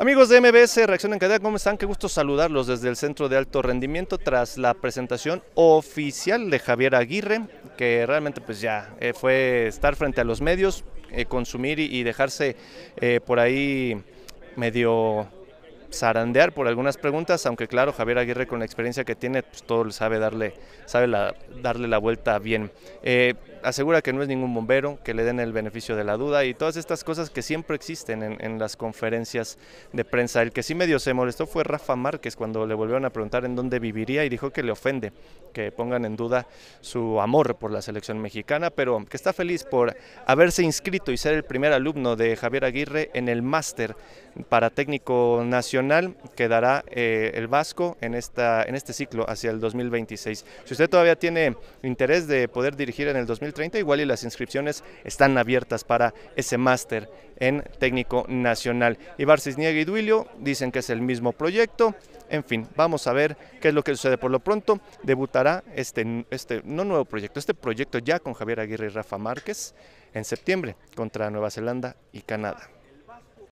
Amigos de MBS Reacción en ¿cómo están? Qué gusto saludarlos desde el Centro de Alto Rendimiento tras la presentación oficial de Javier Aguirre, que realmente pues ya eh, fue estar frente a los medios, eh, consumir y, dejarse eh, por ahí medio zarandear por algunas preguntas, aunque claro, Javier Aguirre con la experiencia que tiene, pues todo sabe darle, sabe la, darle la vuelta bien. Eh, asegura que no es ningún bombero, que le den el beneficio de la duda y todas estas cosas que siempre existen en, en, las conferencias de prensa. El que sí medio se molestó fue Rafa Márquez cuando le volvieron a preguntar en dónde viviría y dijo que le ofende que pongan en duda su amor por la selección mexicana, pero que está feliz por haberse inscrito y ser el primer alumno de Javier Aguirre en el máster para técnico nacional nacional quedará eh, el Vasco en, esta, en este ciclo hacia el 2026. Si usted todavía tiene interés de poder dirigir en el 2030, igual y las inscripciones están abiertas para ese máster en técnico nacional. Ibar Cisniega y Duilio dicen que es el mismo proyecto. En fin, vamos a ver qué es lo que sucede. Por lo pronto, debutará este, este no nuevo proyecto, este proyecto ya con Javier Aguirre y Rafa Márquez en septiembre contra Nueva Zelanda y Canadá.